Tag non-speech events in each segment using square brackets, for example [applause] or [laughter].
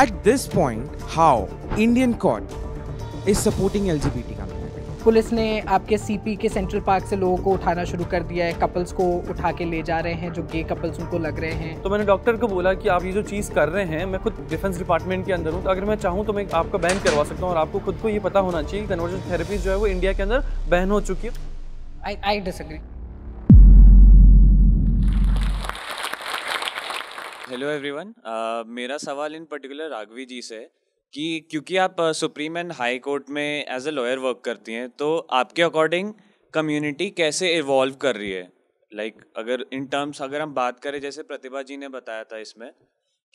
At this point, how Indian court is supporting LGBT community? Police ने आपके CP के central park से लोगों को उठाना शुरू कर दिया है कपल्स को उठा के ले जा रहे हैं जो गे कपल्स उनको लग रहे हैं तो मैंने डॉक्टर को बोला कि आप ये जो चीज़ कर रहे हैं मैं खुद डिफेंस डिपार्टमेंट के अंदर हूँ तो अगर मैं चाहूँ तो मैं आपका बैन करवा सकता हूँ और आपको खुद को ये पता होना चाहिए कन्वर्जन थेरेपीज जो है वो इंडिया के अंदर बैन हो चुकी है I I disagree hello everyone uh, मेरा सवाल इन पर्टिकुलर राघवी जी से कि क्योंकि आप सुप्रीम एंड हाई कोर्ट में एज अ लॉयर वर्क करती हैं तो आपके अकॉर्डिंग कम्युनिटी कैसे इवॉल्व कर रही है लाइक like, अगर इन टर्म्स अगर हम बात करें जैसे प्रतिभा जी ने बताया था इसमें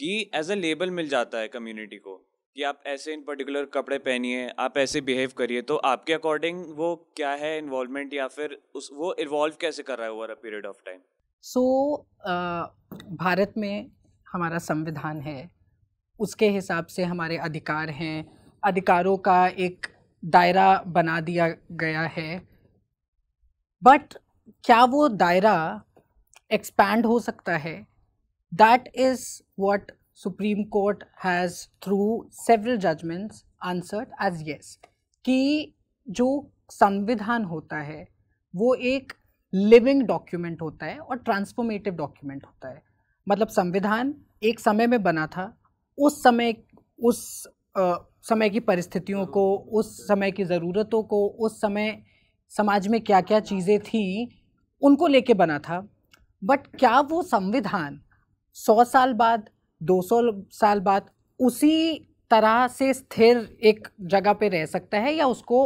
कि एज अ लेबल मिल जाता है कम्युनिटी को कि आप ऐसे इन पर्टिकुलर कपड़े पहनिए आप ऐसे बिहेव करिए तो आपके अकॉर्डिंग वो क्या है इन्वॉल्वमेंट या फिर उस वो इवॉल्व कैसे कर रहा है over a period of time so Bharat में हमारा संविधान है उसके हिसाब से हमारे अधिकार हैं अधिकारों का एक दायरा बना दिया गया है बट क्या वो दायरा एक्सपैंड हो सकता है that is what supreme court has through several judgements answered as yes कि जो संविधान होता है वो एक लिविंग डॉक्यूमेंट होता है और ट्रांसफॉर्मेटिव डॉक्यूमेंट होता है मतलब संविधान एक समय में बना था उस समय उस आ, समय की परिस्थितियों को उस समय की ज़रूरतों को उस समय समाज में क्या क्या चीज़ें थीं उनको लेके बना था बट क्या वो संविधान सौ साल बाद दो सौ साल बाद उसी तरह से स्थिर एक जगह पे रह सकता है या उसको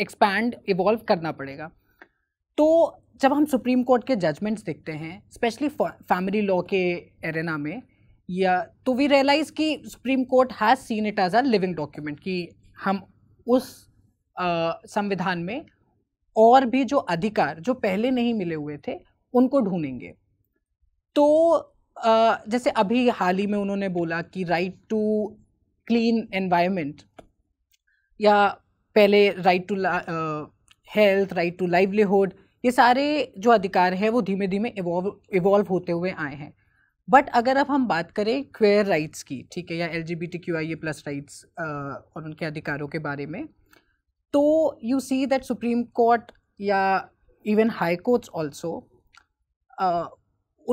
एक्सपैंड इवॉल्व करना पड़ेगा तो जब हम सुप्रीम कोर्ट के जजमेंट्स देखते हैं स्पेशली फैमिली लॉ के एरेना में या तो वी रियलाइज़ कि supreme court has seen it as a living document कि हम उस संविधान में और भी जो अधिकार जो पहले नहीं मिले हुए थे उनको ढूंढेंगे तो आ, जैसे अभी हाल ही में उन्होंने बोला कि राइट टू क्लीन एनवायरनमेंट या पहले right to health right to livelihood ये सारे जो अधिकार हैं वो धीमे धीमे इवॉल्व इवॉल्व होते हुए आए हैं बट अगर अब हम बात करें क्वेयर राइट्स की ठीक है या L G B T Q I A plus rights और उनके अधिकारों के बारे में तो you see that supreme court या इवन हाई कोर्ट्स ऑल्सो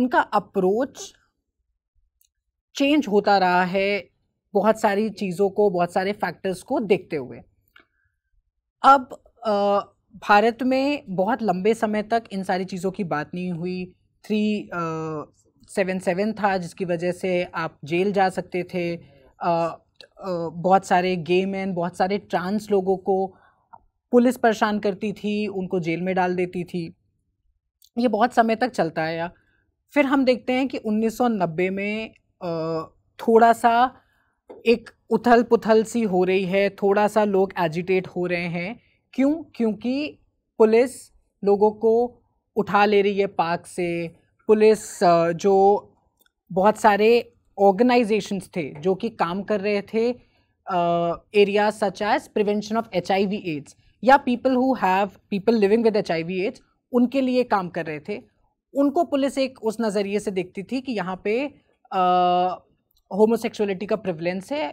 उनका अप्रोच चेंज होता रहा है बहुत सारी चीज़ों को बहुत सारे फैक्टर्स को देखते हुए अब uh, भारत में बहुत लंबे समय तक इन सारी चीज़ों की बात नहीं हुई थ्री सेवन सेवन था जिसकी वजह से आप जेल जा सकते थे आ, आ, बहुत सारे गे मैन बहुत सारे ट्रांस लोगों को पुलिस परेशान करती थी उनको जेल में डाल देती थी ये बहुत समय तक चलता आया फिर हम देखते हैं कि 1990 में थोड़ा सा एक उथल पुथल सी हो रही है थोड़ा सा लोग एजिटेट हो रहे हैं क्यों क्योंकि पुलिस लोगों को उठा ले रही है पार्क से पुलिस जो बहुत सारे ऑर्गेनाइजेशंस थे जो कि काम कर रहे थे area such as prevention of H I AIDS या people who have people living with H I AIDS उनके लिए काम कर रहे थे उनको पुलिस एक उस नज़रिए से देखती थी कि यहाँ पे होमोसेक्सुअलिटी का प्रिवलेंस है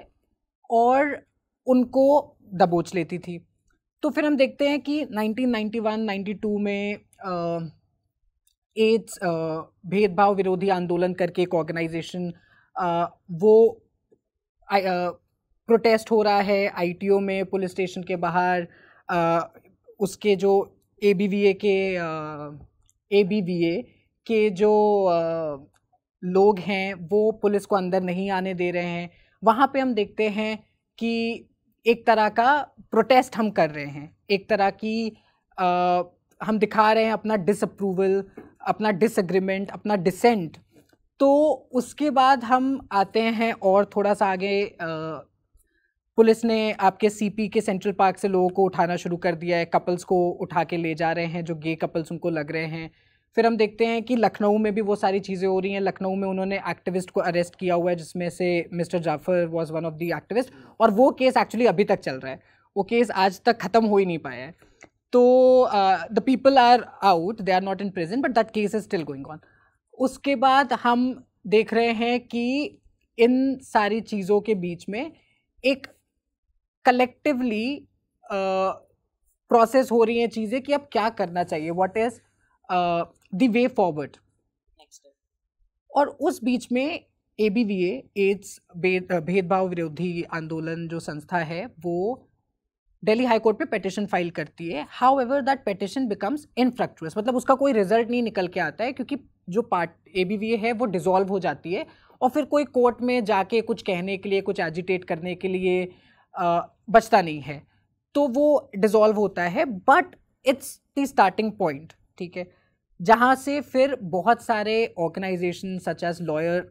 और उनको दबोच लेती थी तो फिर हम देखते हैं कि 1991 92 में एड्स भेदभाव विरोधी आंदोलन करके एक ऑर्गेनाइजेशन वो आ, आ, प्रोटेस्ट हो रहा है आईटीओ में पुलिस स्टेशन के बाहर आ, उसके जो ए के ए के जो लोग हैं वो पुलिस को अंदर नहीं आने दे रहे हैं वहाँ पे हम देखते हैं कि एक तरह का प्रोटेस्ट हम कर रहे हैं एक तरह की आ, हम दिखा रहे हैं अपना डिसअप्रूवल अपना डिसएग्रीमेंट अपना डिसेंट तो उसके बाद हम आते हैं और थोड़ा सा आगे आ, पुलिस ने आपके सीपी के सेंट्रल पार्क से लोगों को उठाना शुरू कर दिया है कपल्स को उठा के ले जा रहे हैं जो गे कपल्स उनको लग रहे हैं फिर हम देखते हैं कि लखनऊ में भी वो सारी चीज़ें हो रही हैं लखनऊ में उन्होंने एक्टिविस्ट को अरेस्ट किया हुआ है जिसमें से mister Jafar was one of the activist और वो केस एक्चुअली अभी तक चल रहा है वो केस आज तक ख़त्म हो ही नहीं पाया है तो the people are out they are not in present but that case is still going on उसके बाद हम देख रहे हैं कि इन सारी चीज़ों के बीच में एक कलेक्टिवली प्रोसेस uh, हो रही हैं चीज़ें कि अब क्या करना चाहिए what is the way forward और उस बीच में ए बी वी एड्स भेदभाव विरोधी आंदोलन जो संस्था है वो दिल्ली हाई कोर्ट पे पेटिशन फाइल करती है however that petition becomes infructuous मतलब उसका कोई रिजल्ट नहीं निकल के आता है क्योंकि जो पार्ट ए बी वी है वो डिजोल्व हो जाती है और फिर कोई कोर्ट में जाके कुछ कहने के लिए कुछ एजिटेट करने के लिए आ, बचता नहीं है तो वो डिजोल्व होता है but it's the starting point ठीक है जहाँ से फिर बहुत सारे organisation such as lawyer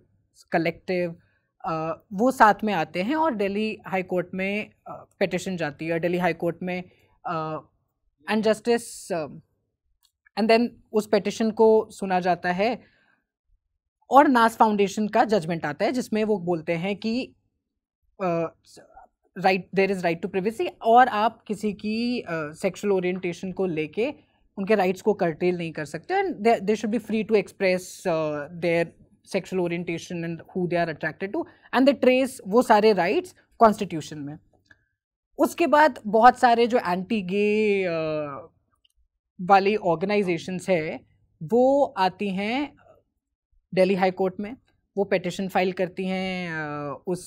collective वो साथ में आते हैं और दिल्ली हाई कोर्ट में पटिशन जाती है दिल्ली हाई कोर्ट में एंड जस्टिस एंड देन उस पटिशन को सुना जाता है और नास फाउंडेशन का जजमेंट आता है जिसमें वो बोलते हैं कि right there is right to privacy और आप किसी की सेक्सुअल uh, ओरिएंटेशन को लेके उनके राइट्स को कर्टेल नहीं कर सकते and they should be free to express their sexual orientation and who they are attracted to and they trace वो सारे राइट्स कॉन्स्टिट्यूशन में उसके बाद बहुत सारे जो एंटी गे वाली ऑर्गेनाइजेशंस है वो आती हैं दिल्ली हाई कोर्ट में वो पेटिशन फाइल करती हैं uh, उस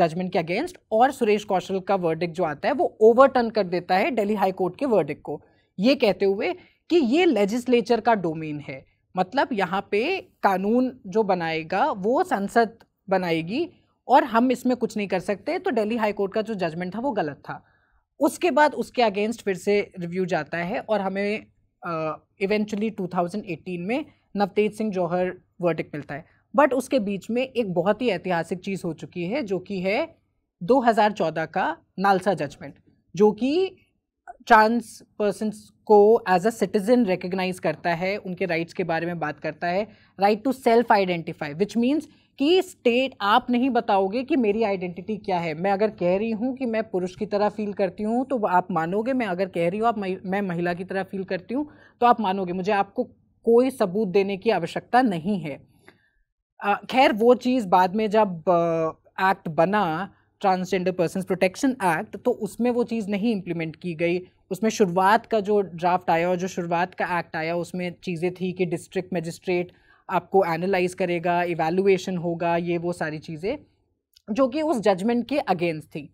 जजमेंट uh, के अगेंस्ट और सुरेश कौशल का वर्डिक जो आता है वो ओवरटर्न कर देता है दिल्ली हाई कोर्ट के वर्डिक को ये कहते हुए कि ये लेजिस्लेचर का डोमेन है मतलब यहाँ पे कानून जो बनाएगा वो संसद बनाएगी और हम इसमें कुछ नहीं कर सकते तो दिल्ली हाई कोर्ट का जो जजमेंट था वो गलत था उसके बाद उसके अगेंस्ट फिर से रिव्यू जाता है और हमें इवेंचुअली uh, 2018 में नवतेज सिंह जौहर वर्टिक मिलता है बट उसके बीच में एक बहुत ही ऐतिहासिक चीज़ हो चुकी है जो कि है 2014 का नालसा जजमेंट जो कि ट्रांस पर्सनस को एज अ सिटीजन रिकग्नाइज करता है उनके राइट्स के बारे में बात करता है right to self identify which means कि स्टेट आप नहीं बताओगे कि मेरी आइडेंटिटी क्या है मैं अगर कह रही हूँ कि मैं पुरुष की तरह फील करती हूँ तो आप मानोगे मैं अगर कह रही हूँ आप मैं महिला की तरह फील करती हूँ तो आप मानोगे मुझे आपको कोई सबूत देने की आवश्यकता नहीं है खैर वो चीज़ बाद में जब एक्ट बना ट्रांसजेंडर पर्सन प्रोटेक्शन एक्ट तो उसमें वो चीज़ नहीं इम्प्लीमेंट की गई उसमें शुरुआत का जो ड्राफ्ट आया और जो शुरुआत का एक्ट आया उसमें चीज़ें थी कि डिस्ट्रिक्ट मजिस्ट्रेट आपको एनालाइज करेगा इवेलुएशन होगा ये वो सारी चीज़ें जो कि उस जजमेंट के अगेंस्ट थी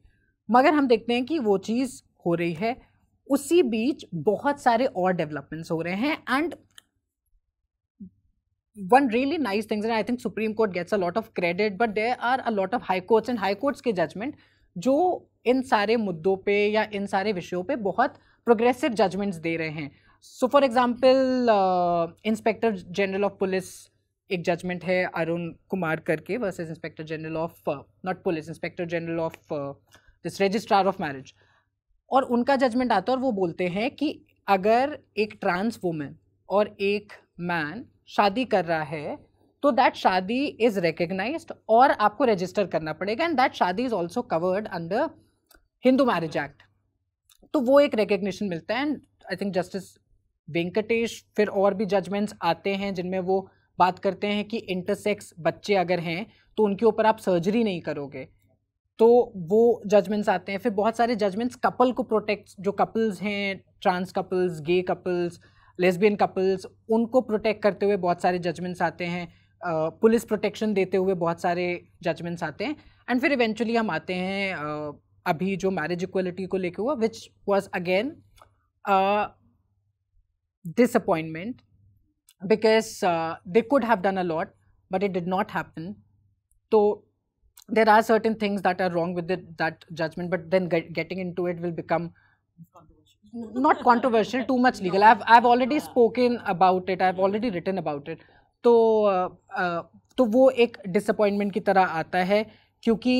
मगर हम देखते हैं कि वो चीज़ हो रही है उसी बीच बहुत सारे और डेवलपमेंट्स हो रहे हैं and one really nice things I think supreme court gets a lot of credit but but are a lot of high courts and high courts के जजमेंट जो इन सारे मुद्दों पे या इन सारे विषयों पे बहुत प्रोग्रेसिव जजमेंट्स दे रहे हैं so for example inspector general of police एक जजमेंट है अरुण कुमार करके versus inspector general of not police inspector general of this registrar of marriage और उनका जजमेंट आता है और वो बोलते हैं कि अगर एक ट्रांस वुमेन और एक मैन शादी कर रहा है तो दैट शादी इज़ रिकग्नाइज और आपको रजिस्टर करना पड़ेगा एंड दैट शादी is also covered under Hindu marriage act तो वो एक रिकग्निशन मिलता है and I think justice Venkatesh फिर और भी जजमेंट्स आते हैं जिनमें वो बात करते हैं कि इंटरसेक्स बच्चे अगर हैं तो उनके ऊपर आप सर्जरी नहीं करोगे तो वो जजमेंट्स आते हैं फिर बहुत सारे जजमेंट्स कपल को प्रोटेक्ट जो कपल्स हैं trans couples gay couples lesbian couples उनको प्रोटेक्ट करते हुए बहुत सारे जजमेंट्स आते हैं पुलिस प्रोटेक्शन देते हुए बहुत सारे जजमेंट्स आते हैं एंड फिर इवेंचुअली हम आते हैं अभी जो मैरिज इक्वलिटी को लेके हुआ which was again disappointment because they could have done a lot but it did not happen तो there are certain things that are wrong with that judgment but then getting into it will become not controversial, too much legal. I've I've already spoken about it. I've already written about it. तो तो वो एक disappointment की तरह आता है क्योंकि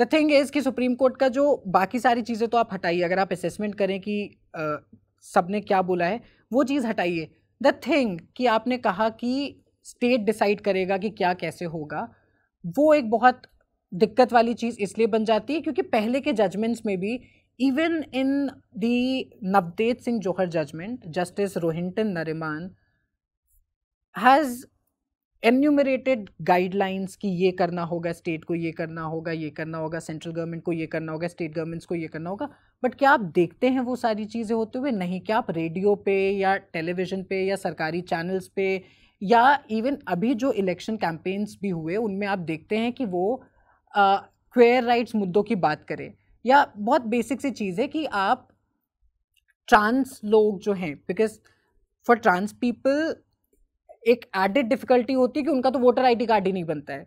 the thing is कि सुप्रीम कोर्ट का जो बाकी सारी चीज़ें तो आप हटाइए अगर आप असेसमेंट करें कि सब ने क्या बोला है वो चीज़ हटाइए द थिंग कि आपने कहा कि स्टेट डिसाइड करेगा कि क्या कैसे होगा वो एक बहुत दिक्कत वाली चीज़ इसलिए बन जाती है क्योंकि पहले के जजमेंट्स में भी even in the Navtej Singh Johar judgment justice Rohinton Nariman has enumerated guidelines कि ये करना होगा स्टेट को ये करना होगा ये करना होगा सेंट्रल गवर्नमेंट को ये करना होगा स्टेट गवर्नमेंट्स को ये करना होगा बट क्या आप देखते हैं वो सारी चीज़ें होते हुए नहीं क्या आप रेडियो पे या टेलीविज़न पे या सरकारी चैनल्स पे या इवन अभी जो इलेक्शन कैंपेन्स भी हुए उनमें आप देखते हैं कि वो क्वेयर uh, राइट्स मुद्दों की बात करें या बहुत बेसिक सी चीज़ है कि आप ट्रांस लोग जो हैं बिकॉज फॉर ट्रांस पीपल एक एडेड डिफ़िकल्टी होती है कि उनका तो वोटर आईडी कार्ड ही नहीं बनता है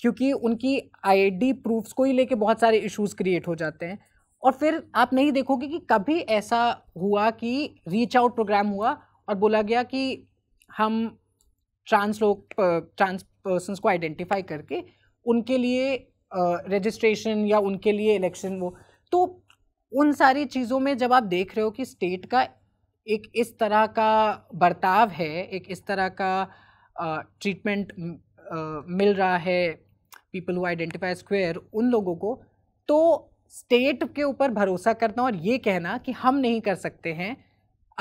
क्योंकि उनकी आईडी प्रूफ्स को ही लेके बहुत सारे इश्यूज क्रिएट हो जाते हैं और फिर आप नहीं देखोगे कि कभी ऐसा हुआ कि रीच आउट प्रोग्राम हुआ और बोला गया कि हम ट्रांस लोग ट्रांस पर्सनस को आइडेंटिफाई करके उनके लिए रजिस्ट्रेशन या उनके लिए इलेक्शन वो तो उन सारी चीज़ों में जब आप देख रहे हो कि स्टेट का एक इस तरह का बर्ताव है एक इस तरह का ट्रीटमेंट मिल रहा है पीपल हु आइडेंटिफाई स्क्वेयर उन लोगों को तो स्टेट के ऊपर भरोसा करना और ये कहना कि हम नहीं कर सकते हैं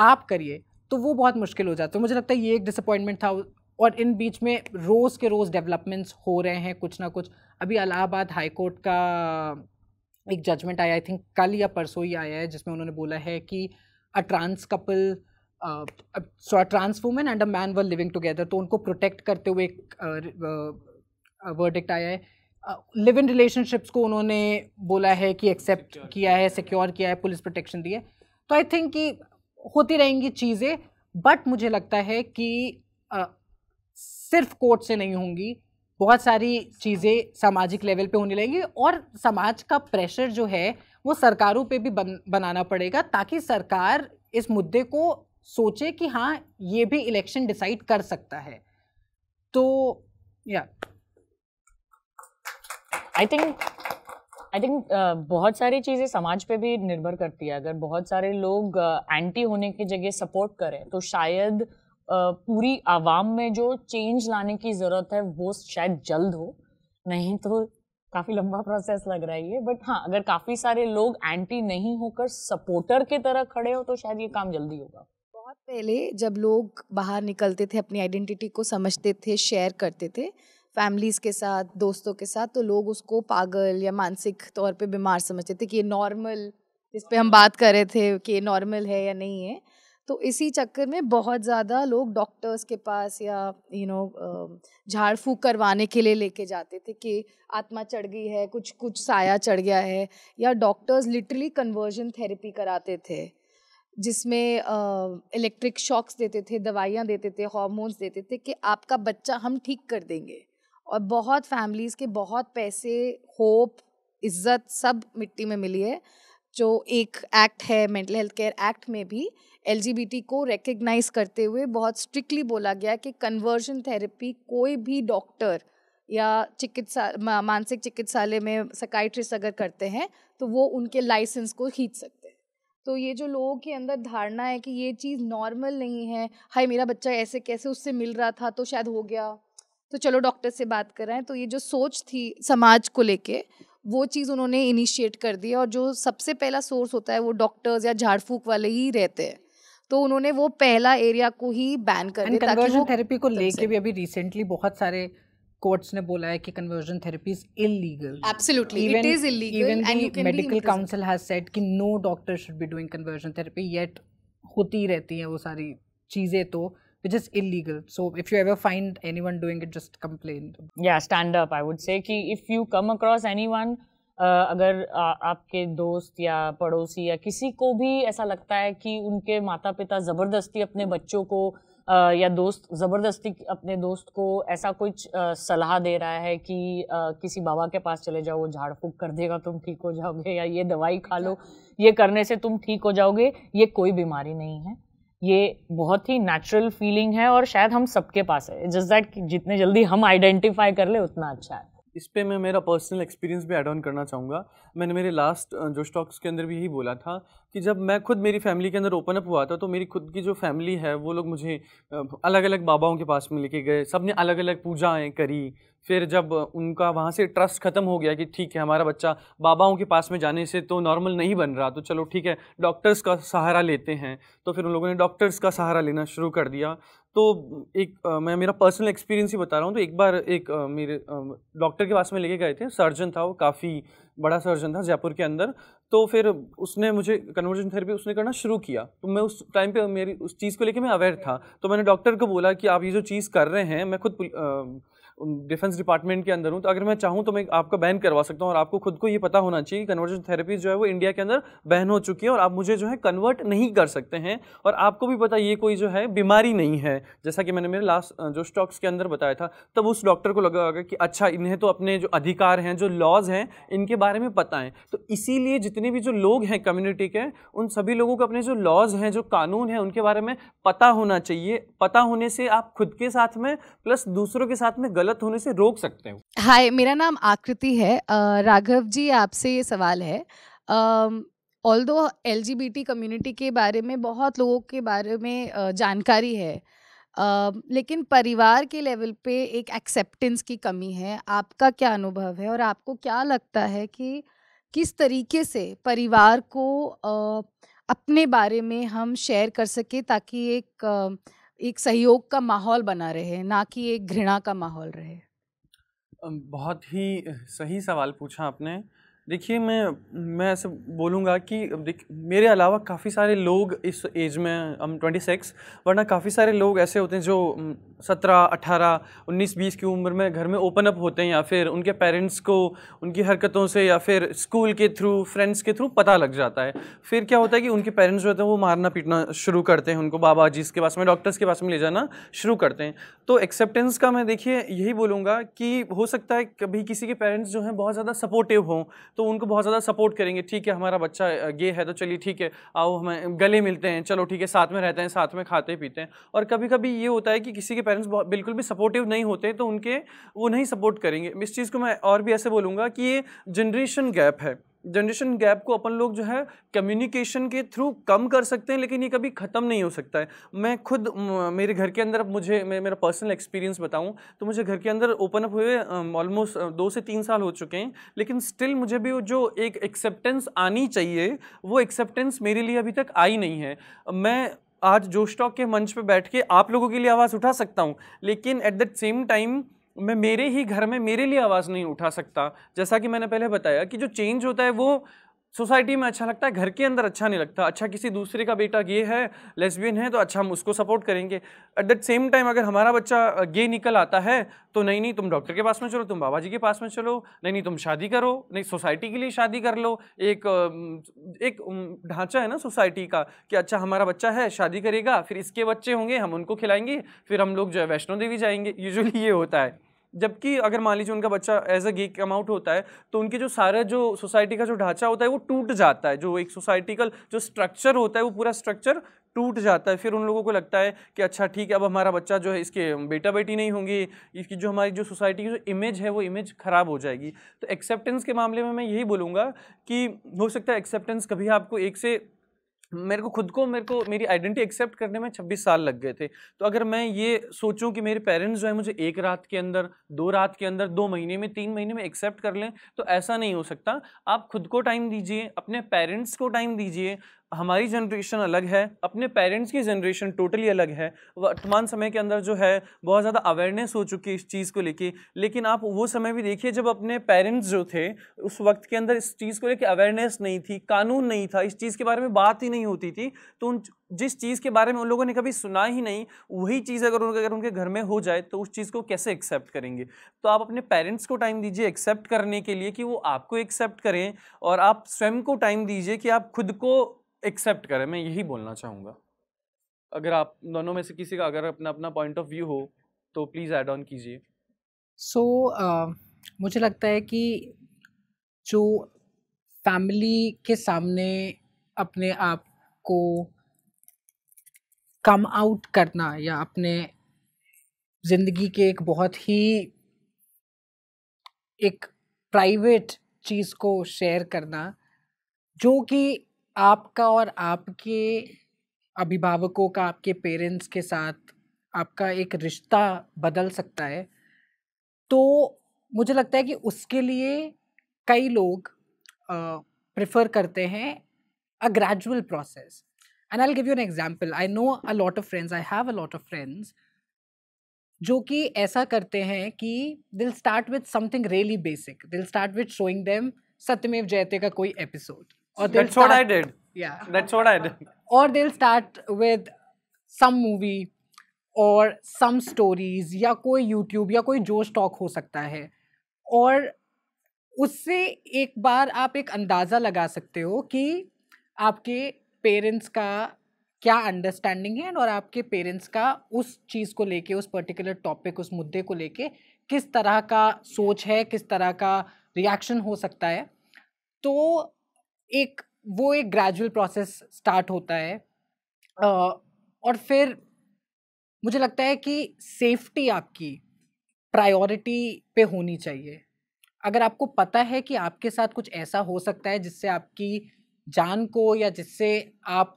आप करिए तो वो बहुत मुश्किल हो जाता है मुझे लगता है ये एक डिसअपॉइंटमेंट था और इन बीच में रोज़ के रोज़ डेवलपमेंट्स हो रहे हैं कुछ ना कुछ अभी अलाहाबाद हाई कोर्ट का एक जजमेंट आया आई थिंक कल या परसों ही आया है जिसमें उन्होंने बोला है कि a trans couple so trans women and a man were living together तो उनको प्रोटेक्ट करते हुए एक वर्डिक्ट आया है लिव इन रिलेशनशिप्स को उन्होंने बोला है कि एक्सेप्ट किया है सिक्योर किया है पुलिस प्रोटेक्शन दी है तो आई थिंक कि होती रहेंगी चीज़ें बट मुझे लगता है कि सिर्फ कोर्ट से नहीं होंगी बहुत सारी चीज़ें सामाजिक लेवल पे होने लगेंगी और समाज का प्रेशर जो है वो सरकारों पे भी बन, बनाना पड़ेगा ताकि सरकार इस मुद्दे को सोचे कि हाँ ये भी इलेक्शन डिसाइड कर सकता है तो या आई थिंक आई थिंक बहुत सारी चीज़ें समाज पे भी निर्भर करती है अगर बहुत सारे लोग एंटी uh, होने की जगह सपोर्ट करें तो शायद uh, पूरी आवाम में जो चेंज लाने की ज़रूरत है वो शायद जल्द हो नहीं तो काफ़ी लंबा प्रोसेस लग रहा है ये बट हाँ अगर काफ़ी सारे लोग एंटी नहीं होकर सपोर्टर के तरह खड़े हो तो शायद ये काम जल्दी होगा बहुत पहले जब लोग बाहर निकलते थे अपनी आइडेंटिटी को समझते थे शेयर करते थे फैमिलीज़ के साथ दोस्तों के साथ तो लोग उसको पागल या मानसिक तौर पे बीमार समझते थे कि ये नॉर्मल जिस पर हम बात कर रहे थे कि ये नॉर्मल है या नहीं है तो इसी चक्कर में बहुत ज़्यादा लोग डॉक्टर्स के पास या यू नो झाड़ फूक करवाने के लिए लेके जाते थे कि आत्मा चढ़ गई है कुछ कुछ साया चढ़ गया है या डॉक्टर्स लिटरली कन्वर्जन थेरेपी कराते थे जिसमें इलेक्ट्रिक शॉक्स देते थे दवाइयाँ देते थे हॉर्मोन्स देते थे कि आपका बच्चा हम ठीक कर देंगे और बहुत फैमिलीज़ के बहुत पैसे होप इज्जत सब मिट्टी में मिली है जो एक एक्ट है मेंटल हेल्थ केयर एक्ट में भी एल को रिकग्नाइज करते हुए बहुत स्ट्रिक्टली बोला गया कि कन्वर्जन थेरेपी कोई भी डॉक्टर या चिकित्सा मानसिक चिकित्सालय में सकाइट्रिस्ट अगर करते हैं तो वो उनके लाइसेंस को खींच सकते हैं तो ये जो लोगों के अंदर धारणा है कि ये चीज़ नॉर्मल नहीं है हाय मेरा बच्चा ऐसे कैसे उससे मिल रहा था तो शायद हो गया तो चलो डॉक्टर से बात कराएं तो ये जो सोच थी समाज को लेके वो चीज़ उन्होंने इनिशिएट कर दी और जो सबसे पहला सोर्स होता है वो डॉक्टर्स या झाड़ फूक वाले ही रहते हैं तो उन्होंने वो पहला एरिया को ही बैन कर दिया कन्वर्जन थेरेपी को लेके भी अभी रिसेंटली बहुत सारे कोर्ट्स ने बोला है कि conversion therapy is illegal absolutely it is illegal and you can medical council has said कि no doctor should be doing conversion therapy yet होती रहती है वो सारी चीजें तो which is illegal so if you ever find anyone doing it just complain या stand up I would say कि if you come across anyone अगर आ, आपके दोस्त या पड़ोसी या किसी को भी ऐसा लगता है कि उनके माता पिता ज़बरदस्ती अपने बच्चों को आ, या दोस्त ज़बरदस्ती अपने दोस्त को ऐसा कुछ सलाह दे रहा है कि आ, किसी बाबा के पास चले जाओ झाड़ फूक कर देगा तुम ठीक हो जाओगे या ये दवाई खा लो ये करने से तुम ठीक हो जाओगे ये कोई बीमारी नहीं है ये बहुत ही नेचुरल फीलिंग है और शायद हम सबके पास है जस्ट दैट जितने जल्दी हम आइडेंटिफाई कर ले उतना अच्छा है इस पर मैं मेरा पर्सनल एक्सपीरियंस भी एड ऑन करना चाहूँगा मैंने मेरे लास्ट जो स्टॉक्स के अंदर भी यही बोला था कि जब मैं खुद मेरी फैमिली के अंदर ओपन अप हुआ था तो मेरी खुद की जो फैमिली है वो लोग मुझे अलग अलग बाबाओं के पास में लेके गए सब ने अलग अलग पूजाएँ करी फिर जब उनका वहाँ से ट्रस्ट ख़त्म हो गया कि ठीक है हमारा बच्चा बाबाओं के पास में जाने से तो नॉर्मल नहीं बन रहा तो चलो ठीक है डॉक्टर्स का सहारा लेते हैं तो फिर उन लोगों ने डॉक्टर्स का सहारा लेना शुरू कर दिया तो एक आ, मैं मेरा पर्सनल एक्सपीरियंस ही बता रहा हूँ तो एक बार एक आ, मेरे डॉक्टर के पास में लेके गए थे सर्जन था वो काफ़ी बड़ा सर्जन था जयपुर के अंदर तो फिर उसने मुझे कन्वर्जन थेरेपी उसने करना शुरू किया तो मैं उस टाइम पे मेरी उस चीज़ को लेके मैं अवेयर था तो मैंने डॉक्टर को बोला कि आप ये जो चीज़ कर रहे हैं मैं खुद डिफेंस डिपार्टमेंट के अंदर हूँ तो अगर मैं चाहूँ तो मैं आपका बैन करवा सकता हूँ और आपको खुद को ये पता होना चाहिए कि कन्वर्जन थेरेपी जो है वो इंडिया के अंदर बैन हो चुकी है और आप मुझे जो है कन्वर्ट नहीं कर सकते हैं और आपको भी पता ये कोई जो है बीमारी नहीं है जैसा कि मैंने मेरे लास्ट जो स्टॉक्स के अंदर बताया था तब उस डॉक्टर को लगा होगा कि अच्छा इन्हें तो अपने जो अधिकार हैं जो लॉज हैं इनके बारे में पता है तो इसीलिए जितने भी जो लोग हैं कम्युनिटी के उन सभी लोगों को अपने जो लॉज हैं जो कानून हैं उनके बारे में पता होना चाहिए पता होने से आप खुद के साथ में प्लस दूसरों के साथ में गलत गलत होने से रोक सकते हैं हाय मेरा नाम आकृति है राघव जी आपसे ये सवाल है ऑल दो एल कम्युनिटी के बारे में बहुत लोगों के बारे में जानकारी है लेकिन परिवार के लेवल पे एक एक्सेप्टेंस की कमी है आपका क्या अनुभव है और आपको क्या लगता है कि किस तरीके से परिवार को अपने बारे में हम शेयर कर सके ताकि एक uh, एक सहयोग का माहौल बना रहे ना कि एक घृणा का माहौल रहे बहुत ही सही सवाल पूछा आपने देखिए मैं मैं ऐसे बोलूँगा कि मेरे अलावा काफ़ी सारे लोग इस एज में हम ट्वेंटी सिक्स वरना काफ़ी सारे लोग ऐसे होते हैं जो सत्रह अट्ठारह उन्नीस बीस की उम्र में घर में ओपन अप होते हैं या फिर उनके पेरेंट्स को उनकी हरकतों से या फिर स्कूल के थ्रू फ्रेंड्स के थ्रू पता लग जाता है फिर क्या होता है कि उनके पेरेंट्स जो होते हैं वो मारना पीटना शुरू करते हैं उनको बाबा जी के पास में डॉक्टर्स के पास में ले जाना शुरू करते हैं तो एक्सेप्टेंस का मैं देखिए यही बोलूँगा कि हो सकता है कभी किसी के पेरेंट्स जो हैं बहुत ज़्यादा सपोर्टिव हों तो उनको बहुत ज़्यादा सपोर्ट करेंगे ठीक है हमारा बच्चा ये है तो चलिए ठीक है आओ हमें गले मिलते हैं चलो ठीक है साथ में रहते हैं साथ में खाते पीते हैं और कभी कभी ये होता है कि किसी के पेरेंट्स बिल्कुल भी सपोर्टिव नहीं होते तो उनके वो नहीं सपोर्ट करेंगे इस चीज़ को मैं और भी ऐसे बोलूँगा कि ये जनरेशन गैप है जनरेशन गैप को अपन लोग जो है कम्युनिकेशन के थ्रू कम कर सकते हैं लेकिन ये कभी ख़त्म नहीं हो सकता है मैं खुद मेरे घर के अंदर मुझे मैं मेरा पर्सनल एक्सपीरियंस बताऊं तो मुझे घर के अंदर ओपन अप हुए ऑलमोस्ट दो से तीन साल हो चुके हैं लेकिन स्टिल मुझे भी वो जो एक एक्सेप्टेंस आनी चाहिए वो एक्सेप्टेंस मेरे लिए अभी तक आई नहीं है मैं आज जोश टॉक के मंच पर बैठ के आप लोगों के लिए आवाज़ उठा सकता हूँ लेकिन एट द सेम टाइम मैं मेरे ही घर में मेरे लिए आवाज़ नहीं उठा सकता जैसा कि मैंने पहले बताया कि जो चेंज होता है वो सोसाइटी में अच्छा लगता है घर के अंदर अच्छा नहीं लगता अच्छा किसी दूसरे का बेटा गे है लेस्बियन है तो अच्छा हम उसको सपोर्ट करेंगे एट द सेम टाइम अगर हमारा बच्चा गे निकल आता है तो नहीं नहीं तुम डॉक्टर के पास में चलो तुम बाबा जी के पास में चलो नहीं नहीं तुम शादी करो नहीं सोसाइटी के लिए शादी कर लो एक एक ढांचा है ना सोसाइटी का कि अच्छा हमारा बच्चा है शादी करेगा फिर इसके बच्चे होंगे हम उनको खिलाएंगे फिर हम लोग जो है वैष्णो देवी जाएंगे यूजली ये होता है जबकि अगर मान लीजिए उनका बच्चा as a geek come out होता है तो उनकी जो सारा जो सोसाइटी का जो ढांचा होता है वो टूट जाता है जो एक सोसाइटी का जो स्ट्रक्चर होता है वो पूरा स्ट्रक्चर टूट जाता है फिर उन लोगों को लगता है कि अच्छा ठीक है अब हमारा बच्चा जो है इसके बेटा बेटी नहीं होंगी इसकी जो हमारी जो सोसाइटी की जो इमेज है वो इमेज ख़राब हो जाएगी तो एक्सेप्टेंस के मामले में मैं यही बोलूँगा कि हो सकता है एक्सेप्टेंस कभी आपको एक से मेरे को खुद को मेरे को मेरी आइडेंटिटी एक्सेप्ट करने में 26 साल लग गए थे तो अगर मैं ये सोचूं कि मेरे पेरेंट्स जो है मुझे एक रात के अंदर दो रात के अंदर दो महीने में तीन महीने में एक्सेप्ट कर लें तो ऐसा नहीं हो सकता आप खुद को टाइम दीजिए अपने पेरेंट्स को टाइम दीजिए हमारी जनरेशन अलग है अपने पेरेंट्स की जनरेशन टोटली अलग है वर्तमान समय के अंदर जो है बहुत ज़्यादा अवेयरनेस हो चुकी है इस चीज़ को लेके लेकिन आप वो समय भी देखिए जब अपने पेरेंट्स जो थे उस वक्त के अंदर इस चीज़ को लेके अवेयरनेस नहीं थी कानून नहीं था इस चीज़ के बारे में बात ही नहीं होती थी तो उन जिस चीज़ के बारे में उन लोगों ने कभी सुना ही नहीं वही चीज़ अगर उनके अगर उनके घर में हो जाए तो उस चीज़ को कैसे एक्सेप्ट करेंगे तो आप अपने पेरेंट्स को टाइम दीजिए एक्सेप्ट करने के लिए कि वो आपको एक्सेप्ट करें और आप स्वयं को टाइम दीजिए कि आप खुद को एक्सेप्ट करें मैं यही बोलना चाहूँगा अगर आप दोनों में से किसी का अगर अपना अपना पॉइंट ऑफ व्यू हो तो प्लीज़ ऐड ऑन कीजिए सो so, uh, मुझे लगता है कि जो फैमिली के सामने अपने आप को कम आउट करना या अपने ज़िंदगी के एक बहुत ही एक प्राइवेट चीज़ को शेयर करना जो कि आपका और आपके अभिभावकों का आपके पेरेंट्स के साथ आपका एक रिश्ता बदल सकता है तो मुझे लगता है कि उसके लिए कई लोग प्रेफर करते हैं a gradual process and I give you an example I know a lot of friends I have a lot of friends जो कि ऐसा करते हैं कि they'll start with something really basic they'll start with showing them Satyamev Jayate का कोई episode Or That's start, what I did. Yeah. That's what I did. Or they'll start with some movie और some stories या कोई YouTube या कोई जोश talk हो सकता है और उससे एक बार आप एक अंदाज़ा लगा सकते हो कि आपके पेरेंट्स का क्या अंडरस्टैंडिंग है और आपके पेरेंट्स का उस चीज़ को लेके उस पर्टिकुलर टॉपिक उस मुद्दे को लेके किस तरह का सोच है किस तरह का रिएक्शन हो सकता है तो एक वो एक ग्रेजुअल प्रोसेस स्टार्ट होता है और फिर मुझे लगता है कि सेफ्टी आपकी प्रायोरिटी पे होनी चाहिए अगर आपको पता है कि आपके साथ कुछ ऐसा हो सकता है जिससे आपकी जान को या जिससे आप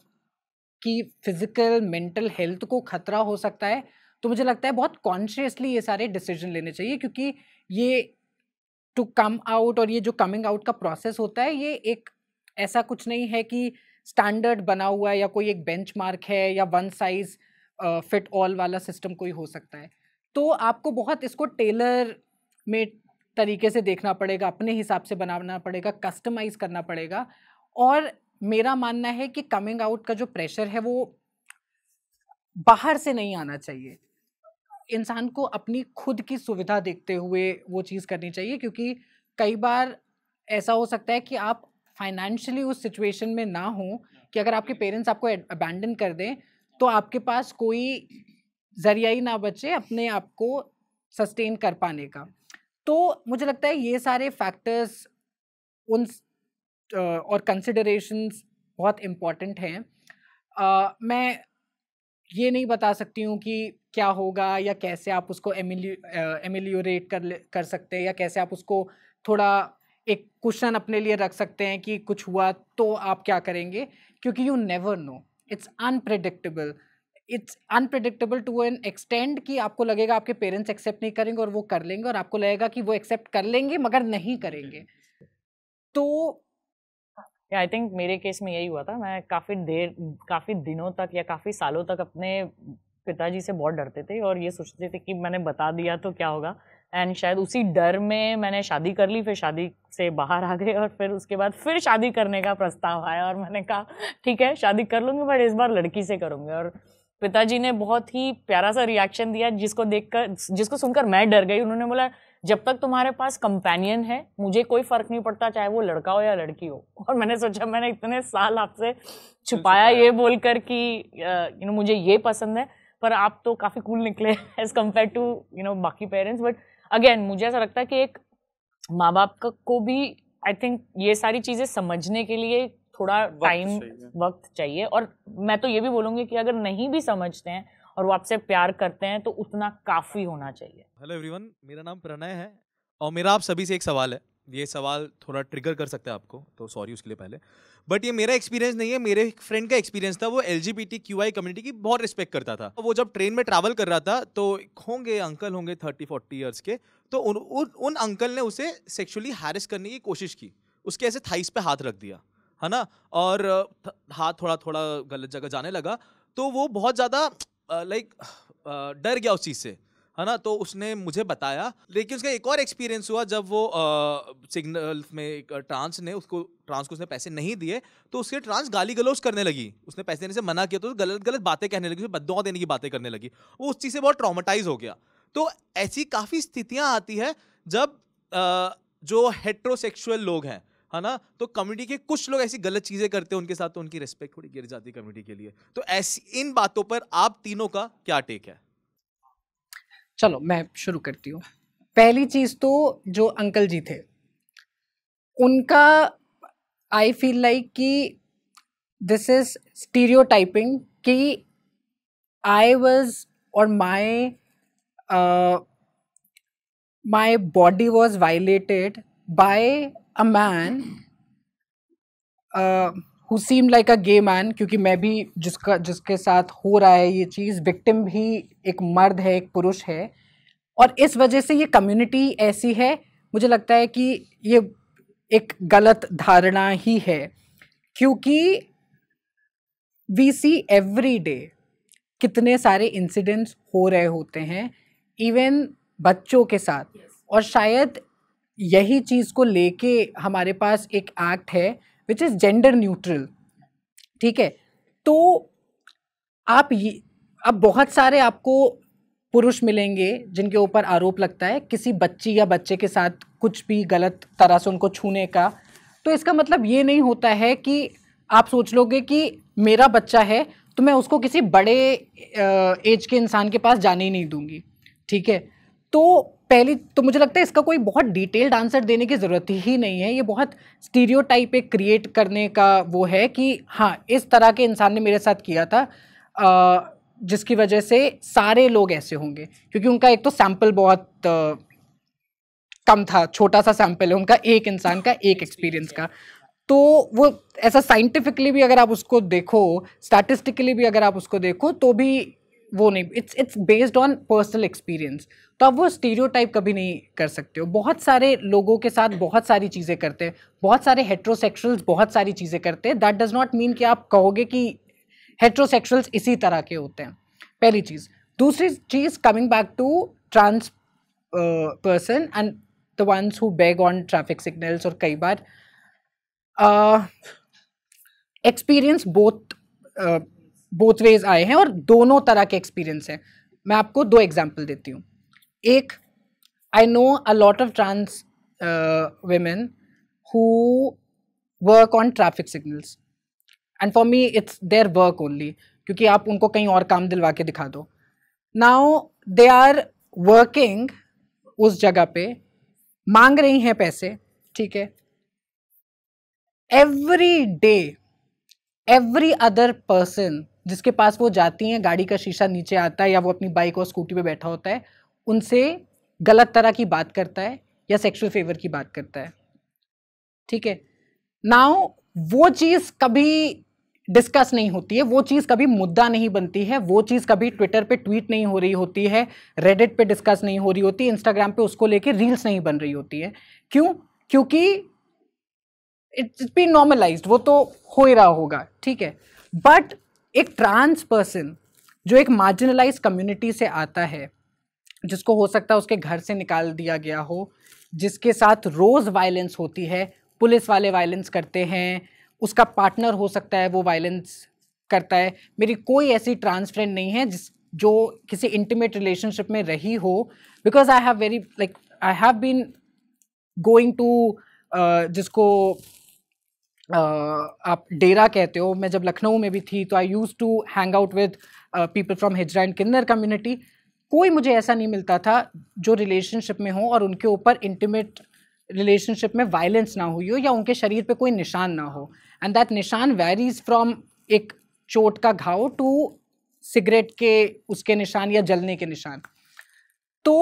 की फिज़िकल मेंटल हेल्थ को ख़तरा हो सकता है तो मुझे लगता है बहुत कॉन्शियसली ये सारे डिसीजन लेने चाहिए क्योंकि ये टू कम आउट और ये जो कमिंग आउट का प्रोसेस होता है ये एक ऐसा कुछ नहीं है कि स्टैंडर्ड बना हुआ है या कोई एक बेंचमार्क है या वन साइज फिट ऑल वाला सिस्टम कोई हो सकता है तो आपको बहुत इसको टेलर में तरीके से देखना पड़ेगा अपने हिसाब से बनाना पड़ेगा कस्टमाइज़ करना पड़ेगा और मेरा मानना है कि कमिंग आउट का जो प्रेशर है वो बाहर से नहीं आना चाहिए इंसान को अपनी खुद की सुविधा देखते हुए वो चीज़ करनी चाहिए क्योंकि कई बार ऐसा हो सकता है कि आप फाइनेंशियली उस सिचुएशन में ना हो हाँ। कि अगर आपके पेरेंट्स आपको अबैंडन कर दें तो आपके पास कोई जरिया ही ना बचे अपने आप को सस्टेन कर पाने का तो मुझे लगता है ये सारे फैक्टर्स उन और कंसिडरेशंस बहुत इम्पॉर्टेंट हैं मैं ये नहीं बता सकती हूँ कि क्या होगा या कैसे आप उसको एमिल्यूरेट कर कर सकते हैं या कैसे आप उसको थोड़ा एक क्वेश्चन अपने लिए रख सकते हैं कि कुछ हुआ तो आप क्या करेंगे क्योंकि you never know it's unpredictable it's unpredictable to an extent कि आपको लगेगा आपके पेरेंट्स एक्सेप्ट नहीं करेंगे और वो कर लेंगे और आपको लगेगा कि वो एक्सेप्ट कर लेंगे मगर नहीं करेंगे तो आई थिंक मेरे केस में यही हुआ था मैं काफ़ी देर काफ़ी दिनों तक या काफ़ी सालों तक अपने पिताजी से बहुत डरते थे और ये सोचते थे कि मैंने बता दिया तो क्या होगा एंड शायद उसी डर में मैंने शादी कर ली फिर शादी से बाहर आ गए और फिर उसके बाद फिर शादी करने का प्रस्ताव आया और मैंने कहा ठीक है शादी कर लूँगी बट इस बार लड़की से करूँगी और पिताजी ने बहुत ही प्यारा सा रिएक्शन दिया जिसको देख कर जिसको सुनकर मैं डर गई उन्होंने बोला जब तक तुम्हारे पास कंपेनियन है मुझे कोई फर्क नहीं पड़ता चाहे वो लड़का हो या लड़की हो [laughs] और मैंने सोचा मैंने इतने साल आपसे छुपाया ये बोलकर कि यू नो मुझे ये पसंद है पर आप तो काफ़ी कूल निकले as compared to you know बाकी पेरेंट्स बट अगेन मुझे ऐसा लगता है कि एक माँ बाप का को भी आई थिंक ये सारी चीज़ें समझने के लिए थोड़ा टाइम वक्त चाहिए और मैं तो ये भी बोलूँगी कि अगर नहीं भी समझते हैं और वो आपसे प्यार करते हैं तो उतना काफ़ी होना चाहिए हेलो एवरीवन मेरा नाम प्रणय है और मेरा आप सभी से एक सवाल है ये सवाल थोड़ा ट्रिगर कर सकता है आपको तो सॉरी उसके लिए पहले बट ये मेरा एक्सपीरियंस नहीं है मेरे एक फ्रेंड का एक्सपीरियंस था वो L G T Q I community की बहुत रिस्पेक्ट करता था वो जब ट्रेन में ट्रैवल कर रहा था तो होंगे अंकल होंगे थर्टी फोर्टी ईयर्स के तो उन, उन उन अंकल ने उसे सेक्शुअली हैरस करने की कोशिश की उसके ऐसे थाइस पे हाथ रख दिया है ना और हाथ थोड़ा थोड़ा गलत जगह जाने लगा तो वो बहुत ज़्यादा लाइक डर गया उस चीज़ से है ना तो उसने मुझे बताया लेकिन उसका एक और एक्सपीरियंस हुआ जब वो सिग्नल में एक ट्रांस ने उसको ट्रांस को उसने पैसे नहीं दिए तो उसके ट्रांस गाली गलोज करने लगी उसने पैसे देने से मना किया तो गलत गलत बातें कहने लगी उसे बदवा देने की बातें करने लगी वो उस चीज़ से बहुत ट्रामेटाइज हो गया तो ऐसी काफ़ी स्थितियाँ आती है जब जो हेट्रोसेक्सुअल लोग हैं है ना तो कम्युनिटी के कुछ लोग ऐसी गलत चीज़ें करते हैं उनके साथ तो उनकी रिस्पेक्ट थोड़ी गिर जाती है कम्युनिटी के लिए तो ऐसी इन बातों पर आप तीनों का क्या टेक है चलो मैं शुरू करती हूँ पहली चीज़ तो जो अंकल जी थे उनका आई फील लाइक कि दिस इज़ स्टीरियो टाइपिंग कि आई वॉज और my my body was violated by a man who seem like a gay man क्योंकि मैं भी जिसका जिसके साथ हो रहा है ये चीज़ विक्टिम भी एक मर्द है एक पुरुष है और इस वजह से ये कम्युनिटी ऐसी है मुझे लगता है कि ये एक गलत धारणा ही है क्योंकि वी सी एवरी डे कितने सारे इंसिडेंट्स हो रहे होते हैं इवन बच्चों के साथ और शायद यही चीज़ को लेके हमारे पास एक एक्ट है विच इज़ जेंडर न्यूट्रल ठीक है तो आप ये अब बहुत सारे आपको पुरुष मिलेंगे जिनके ऊपर आरोप लगता है किसी बच्ची या बच्चे के साथ कुछ भी गलत तरह से उनको छूने का तो इसका मतलब ये नहीं होता है कि आप सोच लोगे कि मेरा बच्चा है तो मैं उसको किसी बड़े एज के इंसान के पास जाने ही नहीं दूंगी ठीक है तो पहली तो मुझे लगता है इसका कोई बहुत डिटेल्ड आंसर देने की ज़रूरत ही नहीं है ये बहुत स्टीरियो टाइप एक क्रिएट करने का वो है कि हाँ इस तरह के इंसान ने मेरे साथ किया था आ, जिसकी वजह से सारे लोग ऐसे होंगे क्योंकि उनका एक तो सैम्पल बहुत आ, कम था छोटा सा सैम्पल है उनका एक इंसान का एक एक्सपीरियंस का तो वो ऐसा साइंटिफिकली भी अगर आप उसको देखो स्टैटिस्टिकली भी अगर आप उसको देखो तो भी वो नहीं it's it's based on personal experience तो आप वो टाइप कभी नहीं कर सकते हो बहुत सारे लोगों के साथ बहुत सारी चीज़ें करते हैं बहुत सारे हेट्रोसेक्शुअल्स बहुत सारी चीज़ें करते हैं दैट डज़ नॉट मीन कि आप कहोगे कि हेट्रोसेक्शुअल्स इसी तरह के होते हैं पहली चीज़ दूसरी चीज़ coming back to trans person and the ones who beg on traffic signals और कई बार experience uh, both both ways आए हैं और दोनों तरह के एक्सपीरियंस हैं मैं आपको दो एग्जाम्पल देती हूँ एक I know a lot of trans women who work on traffic signals and for me it's their work only क्योंकि आप उनको कहीं और काम दिलवा के दिखा दो नाउ दे आर वर्किंग उस जगह पे मांग रही हैं पैसे ठीक है every day every other person जिसके पास वो जाती हैं गाड़ी का शीशा नीचे आता है या वो अपनी बाइक और स्कूटी पे बैठा होता है उनसे गलत तरह की बात करता है या सेक्सुअल फेवर की बात करता है ठीक है नाउ वो चीज़ कभी डिस्कस नहीं होती है वो चीज़ कभी मुद्दा नहीं बनती है वो चीज़ कभी ट्विटर पे ट्वीट नहीं हो रही होती है रेडिट पे डिस्कस नहीं हो रही होती इंस्टाग्राम पे उसको लेके रील्स नहीं बन रही होती है क्यों क्योंकि इट्स बी नॉर्मलाइज्ड वो तो हो ही रहा होगा ठीक है बट एक ट्रांस पर्सन जो एक मार्जिनलाइज कम्युनिटी से आता है जिसको हो सकता है उसके घर से निकाल दिया गया हो जिसके साथ रोज़ वायलेंस होती है पुलिस वाले वायलेंस करते हैं उसका पार्टनर हो सकता है वो वायलेंस करता है मेरी कोई ऐसी ट्रांस फ्रेंड नहीं है जिस जो किसी इंटीमेट रिलेशनशिप में रही हो because I have very like I have been going to जिसको आप डेरा कहते हो मैं जब लखनऊ में भी थी तो I used to hang out with people from hijra and kinnar community कोई मुझे ऐसा नहीं मिलता था जो रिलेशनशिप में हो और उनके ऊपर इंटीमेट रिलेशनशिप में वायलेंस ना हुई हो या उनके शरीर पे कोई निशान ना हो and that nishan varies from एक चोट का घाव टू सिगरेट के उसके निशान या जलने के निशान तो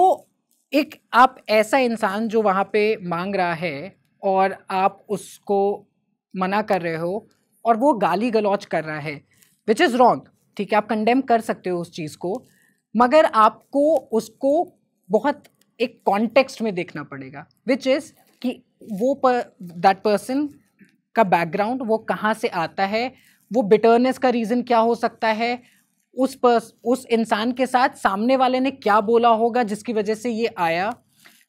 एक आप ऐसा इंसान जो वहाँ पे मांग रहा है और आप उसको मना कर रहे हो और वो गाली गलौच कर रहा है विच इज़ रॉन्ग ठीक है आप कंडेम कर सकते हो उस चीज़ को मगर आपको उसको बहुत एक कॉन्टेक्स्ट में देखना पड़ेगा विच इज़ कि वो पर दैट पर्सन का बैकग्राउंड वो कहाँ से आता है वो बिटरनेस का रीज़न क्या हो सकता है उस पर उस इंसान के साथ सामने वाले ने क्या बोला होगा जिसकी वजह से ये आया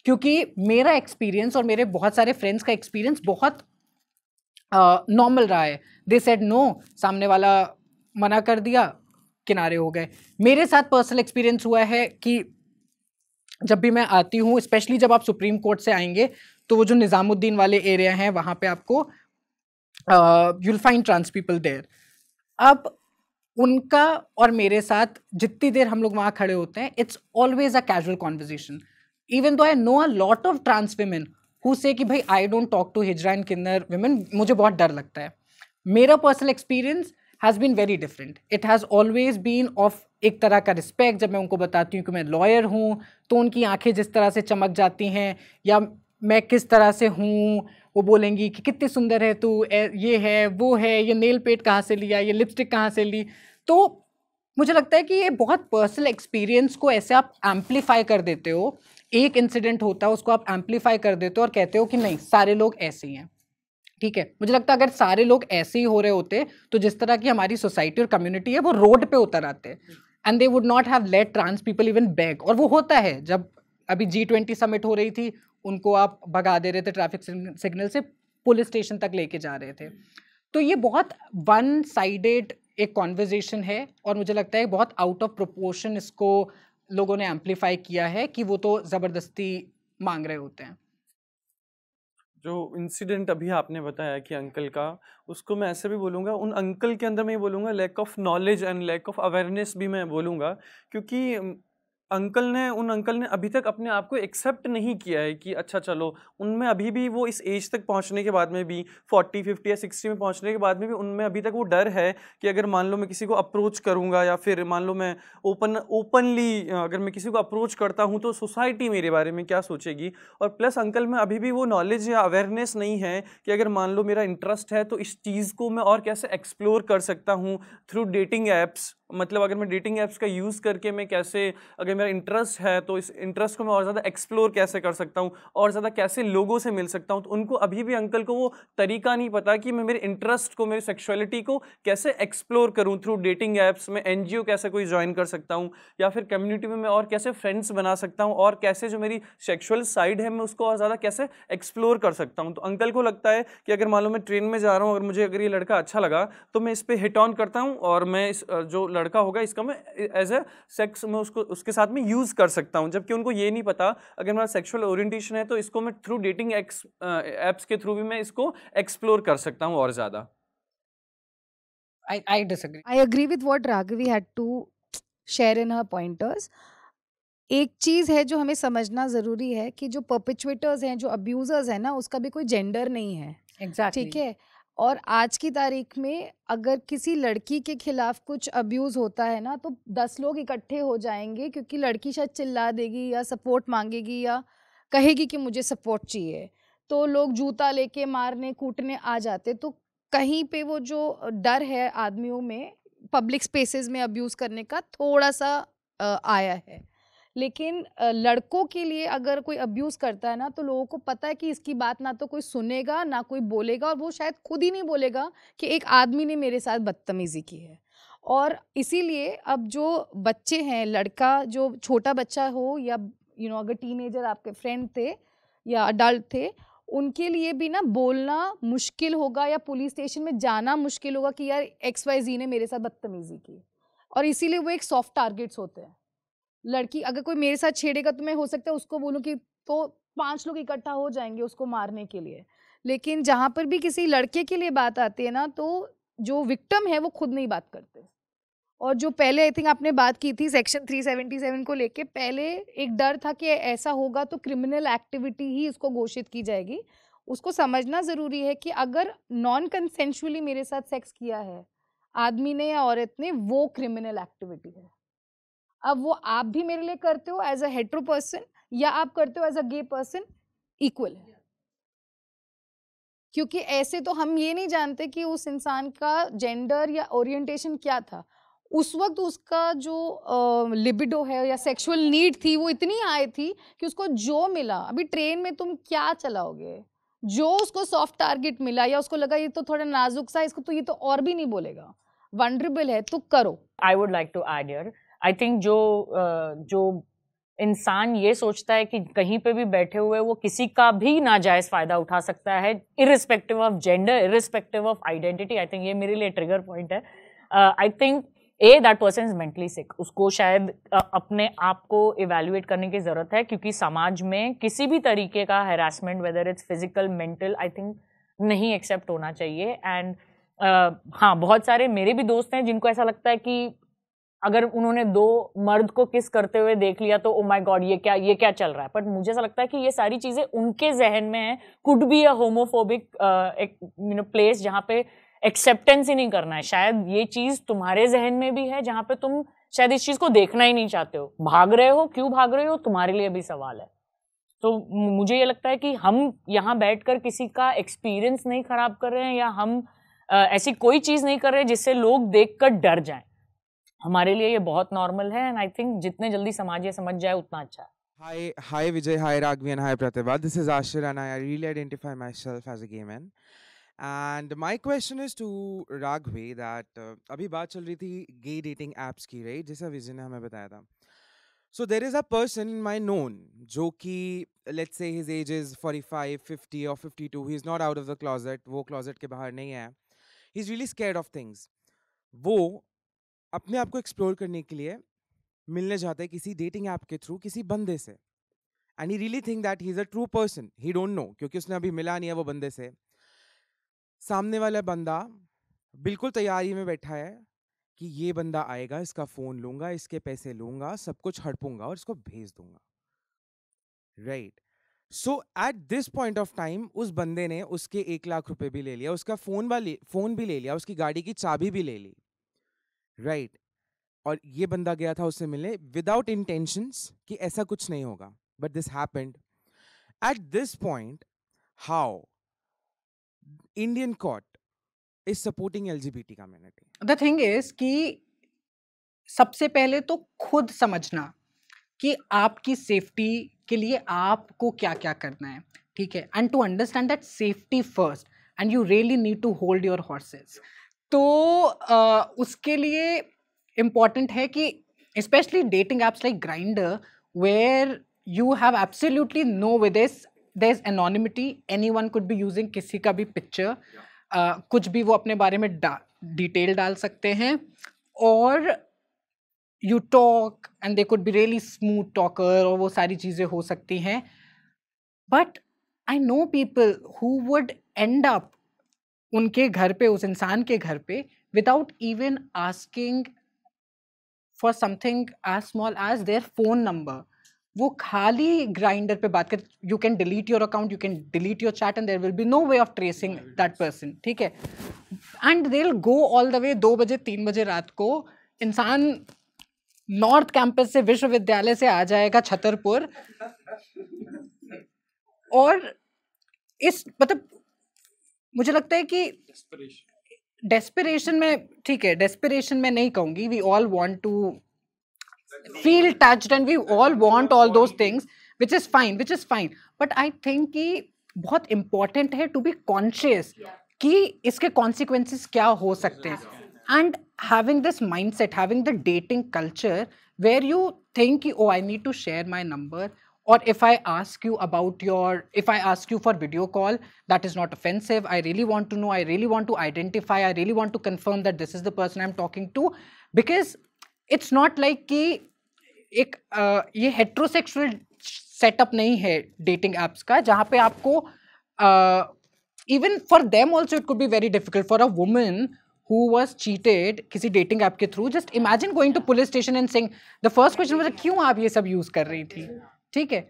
क्योंकि मेरा एक्सपीरियंस और मेरे बहुत सारे फ्रेंड्स का एक्सपीरियंस बहुत नॉर्मल रहा है दे सेड नो सामने वाला मना कर दिया किनारे हो गए मेरे साथ पर्सनल एक्सपीरियंस हुआ है कि जब भी मैं आती हूँ स्पेशली जब आप सुप्रीम कोर्ट से आएंगे तो वो जो निज़ामुद्दीन वाले एरिया हैं वहाँ पे आपको you'll find trans people there अब उनका और मेरे साथ जितनी देर हम लोग वहाँ खड़े होते हैं it's always a casual conversation even though I know a lot of trans women who say कि भाई I don't talk to hijra and kinnar women मुझे बहुत डर लगता है मेरा personal experience has been very different it has always been of एक तरह का रिस्पेक्ट जब मैं उनको बताती हूँ कि मैं लॉयर हूँ तो उनकी आंखें जिस तरह से चमक जाती हैं या मैं किस तरह से हूँ वो बोलेंगी कि कितनी सुंदर है तू ये है वो है ये नेल पेट कहाँ से लिया ये लिपस्टिक कहाँ से ली तो मुझे लगता है कि ये बहुत पर्सनल एक्सपीरियंस को ऐसे आप एम्पलीफाई कर देते हो एक इंसिडेंट होता है उसको आप एम्पलीफाई कर देते हो और कहते हो कि नहीं सारे लोग ऐसे ही हैं ठीक है मुझे लगता है अगर सारे लोग ऐसे ही हो रहे होते तो जिस तरह की हमारी सोसाइटी और कम्युनिटी है वो रोड पे उतर आते and they would not have let trans people even beg और वो होता है जब अभी जी ट्वेंटी समिट हो रही थी उनको आप भगा दे रहे थे ट्रैफिक सिग्नल से पुलिस स्टेशन तक लेके जा रहे थे तो ये बहुत वन साइडेड एक कॉन्वर्जेसन है और मुझे लगता है बहुत आउट ऑफ प्रोपोर्शन इसको लोगों ने एम्पलीफाई किया है कि वो तो ज़बरदस्ती मांग रहे होते हैं जो इंसिडेंट अभी आपने बताया कि अंकल का उसको मैं ऐसे भी बोलूँगा उन अंकल के अंदर मैं ये बोलूँगा lack of knowledge and lack of awareness भी मैं बोलूँगा क्योंकि अंकल ने उन अंकल ने अभी तक अपने आप को एक्सेप्ट नहीं किया है कि अच्छा चलो उनमें अभी भी वो इस एज तक पहुंचने के बाद में भी फोर्टी फिफ्टी या सिक्सटी में पहुंचने के बाद में भी उनमें अभी तक वो डर है कि अगर मान लो मैं किसी को अप्रोच करूँगा या फिर मान लो मैं ओपन ओपनली अगर मैं किसी को अप्रोच करता हूँ तो सोसाइटी मेरे बारे में क्या सोचेगी और प्लस अंकल में अभी भी वो नॉलेज या अवेयरनेस नहीं है कि अगर मान लो मेरा इंटरेस्ट है तो इस चीज़ को मैं और कैसे एक्सप्लोर कर सकता हूँ थ्रू डेटिंग ऐप्स मतलब अगर मैं डेटिंग ऐप्स का यूज़ करके मैं कैसे अगर मेरा इंटरेस्ट है तो इस इंटरेस्ट को मैं और ज़्यादा एक्सप्लोर कैसे कर सकता हूँ और ज़्यादा कैसे लोगों से मिल सकता हूँ तो उनको अभी भी अंकल को वो तरीका नहीं पता कि मैं मेरे इंटरेस्ट को मेरी सेक्शुअलिटी को कैसे एक्सप्लोर करूँ थ्रू डेटिंग ऐप्स में एन कैसे कोई ज्वाइन कर सकता हूँ या फिर कम्युनिटी में मैं और कैसे फ्रेंड्स बना सकता हूँ और कैसे जो मेरी सेक्शुअल साइड है मैं उसको और ज़्यादा कैसे एक्सप्लोर कर सकता हूँ तो अंकल को लगता है कि अगर मान लो मैं ट्रेन में जा रहा हूँ अगर मुझे अगर ये लड़का अच्छा लगा तो मैं इस पर हिट ऑन करता हूँ और मैं इस जो लड़का होगा इसका मैं एज ए सेक्स में उसको उसके साथ में यूज़ कर सकता हूँ जबकि उनको ये नहीं पता अगर मेरा सेक्सुअल ओरिएंटेशन है तो इसको मैं थ्रू डेटिंग एक्स ऐप्स के थ्रू भी मैं इसको एक्सप्लोर कर सकता हूँ और ज़्यादा I, I disagree. I agree with what Raghavi had to share in her pointers. एक चीज़ है जो हमें समझना ज़रूरी है कि जो पर्पिचुएटर्स हैं जो अब्यूज़र्स हैं ना उसका भी कोई जेंडर नहीं है exactly. ठीक है और आज की तारीख में अगर किसी लड़की के खिलाफ कुछ अब्यूज़ होता है ना तो दस लोग इकट्ठे हो जाएंगे क्योंकि लड़की शायद चिल्ला देगी या सपोर्ट मांगेगी या कहेगी कि मुझे सपोर्ट चाहिए तो लोग जूता लेके मारने कूटने आ जाते तो कहीं पे वो जो डर है आदमियों में पब्लिक स्पेसेस में अब्यूज़ करने का थोड़ा सा आया है लेकिन लड़कों के लिए अगर कोई अब्यूज़ करता है ना तो लोगों को पता है कि इसकी बात ना तो कोई सुनेगा ना कोई बोलेगा और वो शायद खुद ही नहीं बोलेगा कि एक आदमी ने मेरे साथ बदतमीज़ी की है और इसीलिए अब जो बच्चे हैं लड़का जो छोटा बच्चा हो या यू नो अगर टीनेजर आपके फ्रेंड थे या अडल्ट थे उनके लिए भी ना बोलना मुश्किल होगा या पुलिस स्टेशन में जाना मुश्किल होगा कि यार एक्स वाई जी ने मेरे साथ बदतमीज़ी की और इसीलिए वो एक सॉफ्ट टारगेट्स होते हैं लड़की अगर कोई मेरे साथ छेड़ेगा तो मैं हो सकता है उसको बोलूँ कि तो पांच लोग इकट्ठा हो जाएंगे उसको मारने के लिए लेकिन जहाँ पर भी किसी लड़के के लिए बात आती है ना तो जो विक्टम है वो खुद नहीं बात करते और जो पहले आई थिंक आपने बात की थी सेक्शन 377 को लेके पहले एक डर था कि ऐसा होगा तो क्रिमिनल एक्टिविटी ही इसको घोषित की जाएगी उसको समझना ज़रूरी है कि अगर नॉन कंसेंशुअली मेरे साथ सेक्स किया है आदमी ने या औरत ने वो क्रिमिनल एक्टिविटी है अब वो आप भी मेरे लिए करते हो एज अ हेट्रो पर्सन या आप करते हो as a gay person equal है क्योंकि ऐसे तो हम ये नहीं जानते कि उस इंसान का जेंडर या ओरिएंटेशन क्या था उस वक्त उसका जो लिबिडो है या सेक्सुअल नीड थी वो इतनी हाई थी कि उसको जो मिला अभी ट्रेन में तुम क्या चलाओगे जो उसको सॉफ्ट टारगेट मिला या उसको लगा ये तो थोड़ा नाजुक सा इसको तो ये तो और भी नहीं बोलेगा वनरेबल है तो करो I would like to add I think जो जो इंसान ये सोचता है कि कहीं पे भी बैठे हुए वो किसी का भी नाजायज फायदा उठा सकता है irrespective of gender irrespective of identity I think ये मेरे लिए ट्रिगर पॉइंट है I think a that person is mentally sick उसको शायद uh, अपने आप को इवेल्युएट करने की ज़रूरत है क्योंकि समाज में किसी भी तरीके का harassment whether it's physical mental I think नहीं एक्सेप्ट होना चाहिए एंड uh, हाँ बहुत सारे मेरे भी दोस्त हैं जिनको ऐसा लगता है कि अगर उन्होंने दो मर्द को किस करते हुए देख लिया तो ओ माय गॉड ये क्या ये क्या चल रहा है बट मुझे ऐसा लगता है कि ये सारी चीज़ें उनके जहन में है कुड बी अ होमोफोबिक एक प्लेस जहाँ पे एक्सेप्टेंस ही नहीं करना है शायद ये चीज़ तुम्हारे जहन में भी है जहाँ पे तुम शायद इस चीज़ को देखना ही नहीं चाहते हो भाग रहे हो क्यों भाग रहे हो तुम्हारे लिए भी सवाल है तो मुझे ये लगता है कि हम यहाँ बैठ किसी का एक्सपीरियंस नहीं ख़राब कर रहे हैं या हम uh, ऐसी कोई चीज़ नहीं कर रहे जिससे लोग देख कर डर जाएं हमारे लिए ये बहुत नॉर्मल है एंड आई थिंक जितने जल्दी समाज ये समझ जाए उतना अच्छा है Hi, hi Vijay hi Raghavi and hi Pratibha this is Ashir and I really identify myself self as a man. And and question question is to Raghavi that अभी बात चल रही थी गे डेटिंग एप्स की राइट जैसा विजय ने हमें बताया था so there is a person in my known जो कि let's say his age is forty five fifty और fifty two he is not out of the closet वो क्लॉजेट के बाहर नहीं है he is really scare of things वो अपने आप को एक्सप्लोर करने के लिए मिलने जाता है किसी डेटिंग ऐप के थ्रू किसी बंदे से and he really think that he is a true person he don't know क्योंकि उसने अभी मिला नहीं है वो बंदे से सामने वाला बंदा बिल्कुल तैयारी में बैठा है कि ये बंदा आएगा इसका फ़ोन लूँगा इसके पैसे लूँगा सब कुछ हड़पूंगा और इसको भेज दूंगा right so at this point of time उस बंदे ने उसके एक लाख रुपए भी ले लिया उसका फ़ोन वाली फ़ोन भी ले लिया उसकी गाड़ी की चाबी भी ले ली राइट right. और ये बंदा गया था उससे मिले विदाउट इंटेंशंस कि ऐसा कुछ नहीं होगा but this happened at this point how Indian court is supporting T community the thing is कि सबसे पहले तो खुद समझना कि आपकी सेफ्टी के लिए आपको क्या क्या करना है ठीक है and to understand that safety first and you really need to hold your horses तो आ, उसके लिए इम्पॉर्टेंट है कि especially dating apps like Grindr where you have absolutely no with this there is anonymity any one could भी using किसी का भी पिक्चर कुछ भी वो अपने बारे में डा डिटेल डाल सकते हैं और you talk and they could be really smooth talker और वो सारी चीज़ें हो सकती हैं but I know people who would end up उनके घर पे उस इंसान के घर पे without even asking for something as small as their phone number वो खाली ग्राइंडर पे बात कर you can delete your account you can delete your chat and there will be no way of tracing that person ठीक है and they will go all the way दो बजे तीन बजे रात को इंसान नॉर्थ कैंपस से विश्वविद्यालय से आ जाएगा छतरपुर [laughs] और इस मतलब मुझे लगता है कि डेस्पिरेशन में ठीक है डेस्पिरेशन में नहीं कहूंगी we all want to feel touch and we all want all those things which is fine which is fine but I think कि बहुत इंपॉर्टेंट है टू बी कॉन्शियस कि इसके कॉन्सिक्वेंसेस क्या हो सकते हैं and having this mindset having the dating culture where you think कि oh I need to share my number or if I ask you about your, if I ask you for video call, that is not offensive. I really want to know, I really want to identify, I really want to confirm that this is the person I'm talking to. Because it's not like ki, ek, uh, heterosexual setup nahi hai dating apps ka, jahan pe uh, even for them also it could be very difficult for a woman who was cheated kisi dating app through. Just imagine going to police station and saying, the first question was, like, kyun aap ye sab ठीक है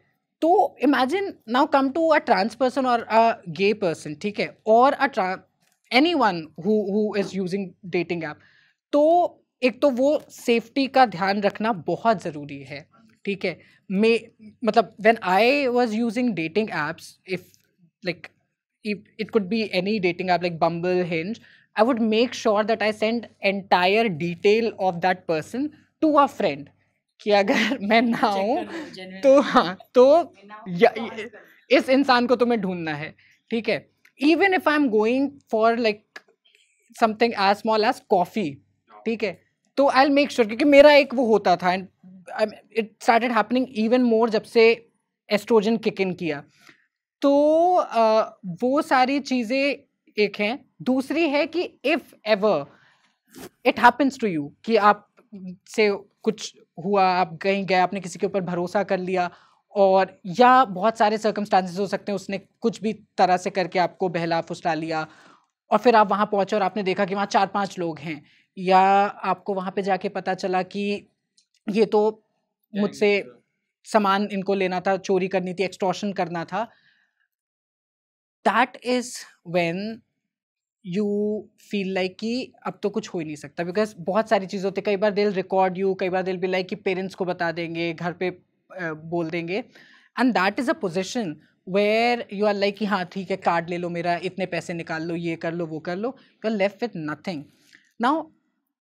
तो imagine now come to a trans person और a gay person ठीक है और a any one who is using dating app तो एक तो वो सेफ्टी का ध्यान रखना बहुत ज़रूरी है ठीक है मे मतलब when I was using dating apps if like it could be any dating app like Bumble Hinge I would make sure that I send entire detail of that person to a friend कि अगर [laughs] मैं ना तो हाँ, तो हूँ तो हाँ तो इस इंसान को तुम्हें तो ढूंढना है ठीक है even if I am going for like something as small as coffee ठीक है तो आई एल मेक श्योर क्योंकि मेरा एक वो होता था and it started happening even more जब से एस्ट्रोजन किक इन किया तो uh, वो सारी चीज़ें एक हैं दूसरी है कि if ever it happens to you कि आप से कुछ हुआ आप कहीं गए आपने किसी के ऊपर भरोसा कर लिया और या बहुत सारे सर्कमस्टांसेस हो सकते हैं उसने कुछ भी तरह से करके आपको बहला फुसला लिया और फिर आप वहाँ पहुँचे और आपने देखा कि वहाँ चार पाँच लोग हैं या आपको वहाँ पे जाके पता चला कि ये तो मुझसे सामान इनको लेना था चोरी करनी थी एक्सटॉर्शन करना था that is when you feel like कि अब तो कुछ हो ही नहीं सकता बिकॉज बहुत सारी चीज़ें होती है कई बार दिल रिकॉर्ड यू कई बार दिल भी लाइक कि पेरेंट्स को बता देंगे घर पे बोल देंगे and that is a position where you are like कि हाँ ठीक है कार्ड ले लो मेरा इतने पैसे निकाल लो ये कर लो वो कर लो you are left with nothing now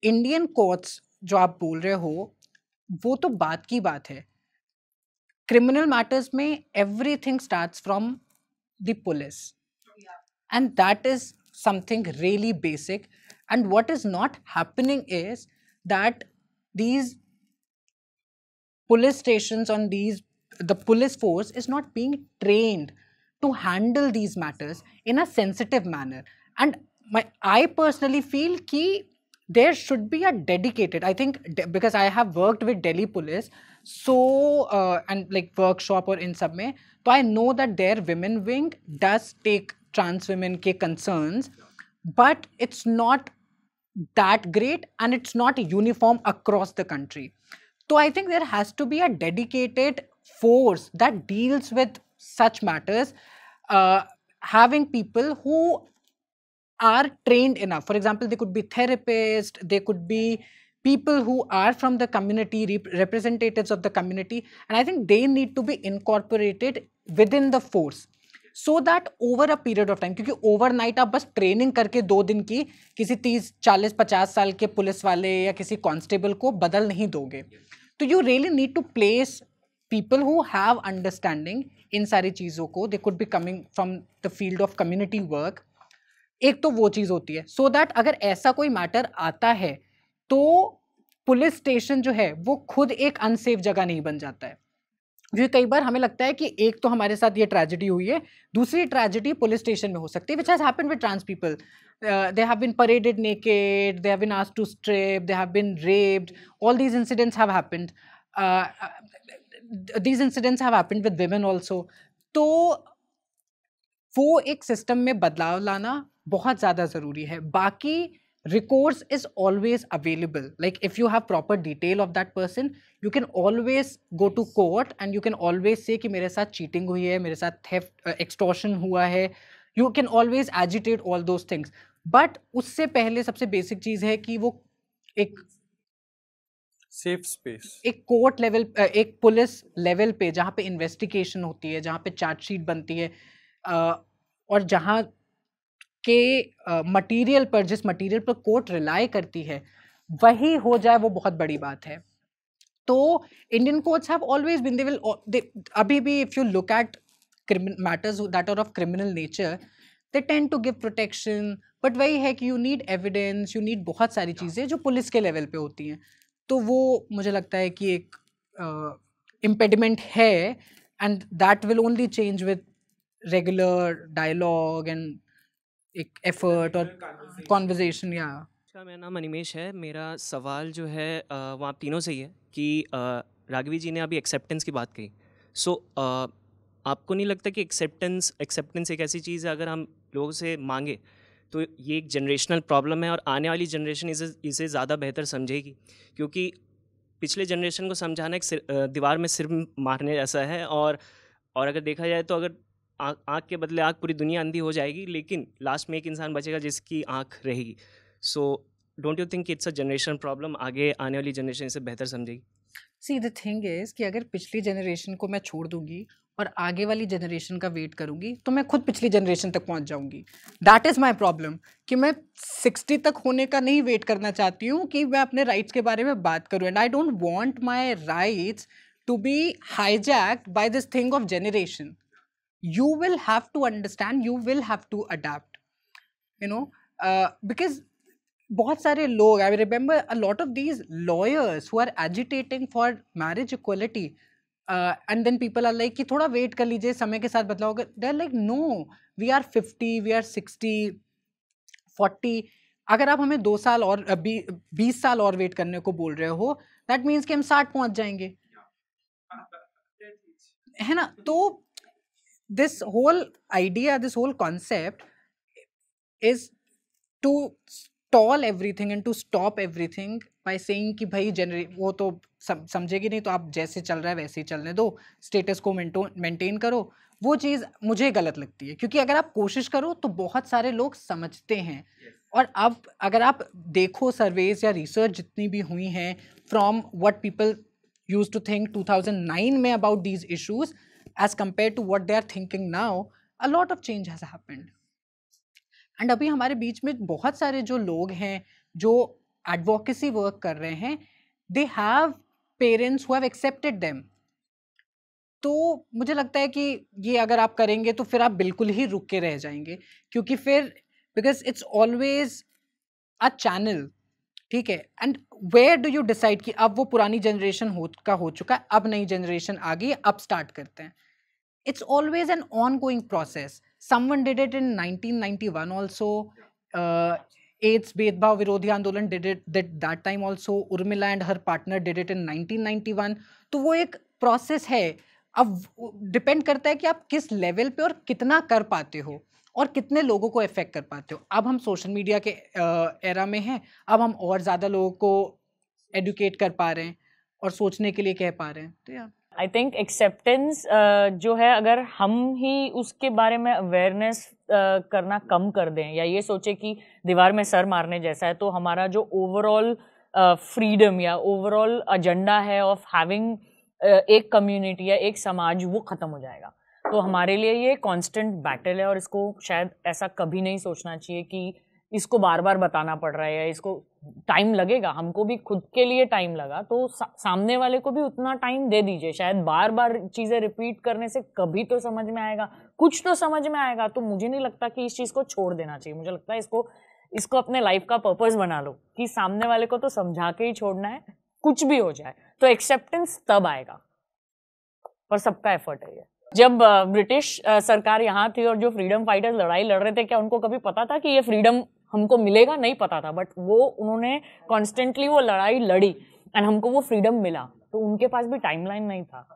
Indian courts जो आप बोल रहे हो वो तो बात की बात है क्रिमिनल मैटर्स में everything start from the police and that is something really basic. And what is not happening is that these police stations on these, the police force is not being trained to handle these matters in a sensitive manner. And my, I personally feel that there should be a dedicated i think de because i have worked with delhi police so uh, and like workshop or in sub so i know that their women wing does take trans women ke concerns but it's not that great and it's not uniform across the country so i think there has to be a dedicated force that deals with such matters uh, having people who are trained enough for example they could be therapists they could be people who are from the community rep representatives of the community and i think they need to be incorporated within the force so that over a period of time क्योंकि overnight आप बस training करके दो दिन की किसी तीस चालीस पचास साल के पुलिस वाले या किसी कांस्टेबल को बदल नहीं दोगे तो you really need to place people who have understanding in सारी चीज़ों को they could be coming from the field of community work एक तो वो चीज़ होती है सो so दैट अगर ऐसा कोई मैटर आता है तो पुलिस स्टेशन जो है वो खुद एक अनसेफ जगह नहीं बन जाता है जो कई बार हमें लगता है कि एक तो हमारे साथ ये ट्रेजिडी हुई है दूसरी ट्रेजिडी पुलिस स्टेशन में हो सकती है which has happen with trans people they have been paraded naked they have been asked to strip they have been raped all these incidents have happened these incidents have happened with women also तो वो एक system में बदलाव लाना बहुत ज़्यादा ज़रूरी है बाकी recourse is always available like if you have proper detail of that person you can always go to court and you can always say ki mere sath cheating hui hai mere sath theft uh, extortion hua hai you can always agitate all those things but usse pehle sabse basic चीज़ है कि वो ek safe space एक court level एक police level पे जहाँ पे investigation होती है जहाँ पे चार्जशीट बनती है और जहाँ के मटेरियल पर जिस मटेरियल पर कोर्ट रिलाई करती है वही हो जाए वो बहुत बड़ी बात है तो Indian courts have always been they will अभी भी if you look at matters that are of criminal nature they tend to give protection but वही है कि you need evidence you need बहुत सारी चीज़ें जो पुलिस के लेवल पे होती हैं तो वो मुझे लगता है कि एक इम्पेडिमेंट uh, है and that will only change with regular dialogue and एक एफर्ट और कॉन्वर्जेशन या अच्छा मेरा नाम अनिमेश है मेरा सवाल जो है वो आप तीनों से ही है कि राघवी जी ने अभी एक्सेप्टेंस की बात कही सो so, आपको नहीं लगता कि एक्सेप्टेंस एक्सेप्टेंस एक ऐसी चीज़ है अगर हम लोगों से मांगे तो ये एक जनरेशनल प्रॉब्लम है और आने वाली जनरेशन इसे इसे ज़्यादा बेहतर समझेगी क्योंकि पिछले जनरेशन को समझाना एक दीवार में सिर मारने जैसा है और और अगर देखा जाए तो अगर आँख के बदले आँख पूरी दुनिया अंधी हो जाएगी लेकिन लास्ट में एक इंसान बचेगा जिसकी आँख रहेगी so don't you think it's a generation problem आगे आने वाली जनरेशन इसे बेहतर समझेगी सी द थिंग इज़ कि अगर पिछली जनरेशन को मैं छोड़ दूंगी और आगे वाली जनरेशन का वेट करूंगी तो मैं खुद पिछली जनरेशन तक पहुंच जाऊंगी दैट इज़ माय प्रॉब्लम कि मैं सिक्सटी तक होने का नहीं वेट करना चाहती हूँ कि मैं अपने राइट्स के बारे में बात करूँ and I don't want my rights to be hijacked by this thing of generation you will have to understand you will have to adapt you know uh, because बहुत सारे लोग I remember a lot of these lawyers who are agitating for marriage equality and then people are like कि थोड़ा wait कर लीजिए समय के साथ बदलाव they are like no we are fifty we are sixty forty अगर आप हमें दो साल और बी, बीस साल और वेट करने को बोल रहे हो दैट मीन्स कि हम साठ पहुंच जाएंगे है ना तो this whole idea, this whole concept is to stall everything and to stop everything by saying कि भाई जनरे वो तो समझेगी नहीं तो आप जैसे चल रहा है वैसे ही चलने दो स्टेटस को मेंटेन करो वो चीज़ मुझे गलत लगती है क्योंकि अगर आप कोशिश करो तो बहुत सारे लोग समझते हैं और अब अगर आप देखो सर्वेज या रिसर्च जितनी भी हुई हैं from what people use to think 2009 में about these issues as compared to what they are thinking now, a lot of change has happened. And अभी हमारे बीच में बहुत सारे जो लोग हैं जो एडवोकेसी वर्क कर रहे हैं they have parents who have accepted them तो मुझे लगता है कि ये अगर आप करेंगे तो फिर आप बिल्कुल ही रुक के रह जाएंगे क्योंकि फिर because it's always a channel ठीक है and where do you decide कि अब वो पुरानी जनरेशन हो का हो चुका है अब नई जनरेशन आ गई अब स्टार्ट करते हैं it's always an ongoing process someone did it in 1991 also uh, AIDS Bedbhav Virodhi Andolan did it did that time also Urmila and her partner did it in 1991 तो वो एक process है अब depend करता है कि आप किस लेवल पे और कितना कर पाते हो और कितने लोगों को इफेक्ट कर पाते हो अब हम सोशल मीडिया के एरा में हैं अब हम और ज़्यादा लोगों को एडुकेट कर पा रहे हैं और सोचने के लिए कह पा रहे हैं तो यार आई थिंक एक्सेप्टेंस जो है अगर हम ही उसके बारे में अवेयरनेस uh, करना कम कर दें या ये सोचे कि दीवार में सर मारने जैसा है तो हमारा जो ओवरऑल फ्रीडम uh, या ओवरऑल एजेंडा है ऑफ हैविंग uh, एक कम्युनिटी या एक समाज वो ख़त्म हो जाएगा तो हमारे लिए ये कांस्टेंट बैटल है और इसको शायद ऐसा कभी नहीं सोचना चाहिए कि इसको बार बार बताना पड़ रहा है या इसको टाइम लगेगा हमको भी खुद के लिए टाइम लगा तो सा, सामने वाले को भी उतना टाइम दे दीजिए शायद बार बार चीज़ें रिपीट करने से कभी तो समझ में आएगा कुछ तो समझ में आएगा तो मुझे नहीं लगता कि इस चीज़ को छोड़ देना चाहिए मुझे लगता है इसको इसको अपने लाइफ का पर्पज बना लो कि सामने वाले को तो समझा के ही छोड़ना है कुछ भी हो जाए तो एक्सेप्टेंस तब आएगा पर सबका एफर्ट है ये जब ब्रिटिश सरकार यहाँ थी और जो फ्रीडम फाइटर्स लड़ाई लड़ रहे थे क्या उनको कभी पता था कि ये फ्रीडम हमको मिलेगा नहीं पता था बट वो उन्होंने कॉन्स्टेंटली वो लड़ाई लड़ी एंड हमको वो फ्रीडम मिला तो उनके पास भी टाइमलाइन नहीं था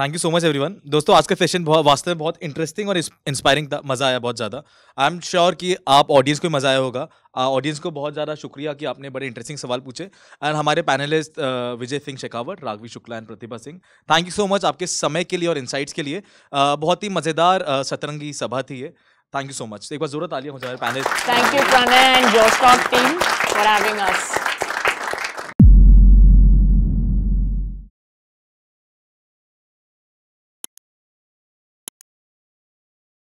thank you so much everyone दोस्तों आज का सेशन बहुत वास्तव में बहुत इंटरेस्टिंग और इंस्पायरिंग था मज़ा आया बहुत ज़्यादा आई एम श्योर कि आप ऑडियंस को मज़ा आया होगा ऑडियंस को बहुत ज़्यादा शुक्रिया कि आपने बड़े इंटरेस्टिंग सवाल पूछे एंड हमारे panellist Vijay Singh Shekhawat Raghavi Shukla and Pratibha Singh thank you so much आपके समय के लिए और इंसाइट्स के लिए बहुत ही मज़ेदार सतरंगी सभा थी ये Thank you so much. Thank you, Prana and Jostock team, for having us.